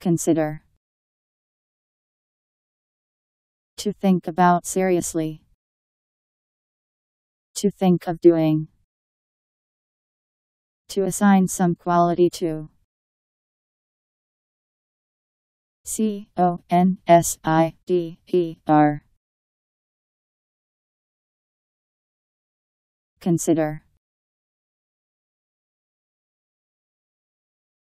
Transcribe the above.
Consider. To think about seriously. To think of doing. To assign some quality to. C O N S I D E R. Consider.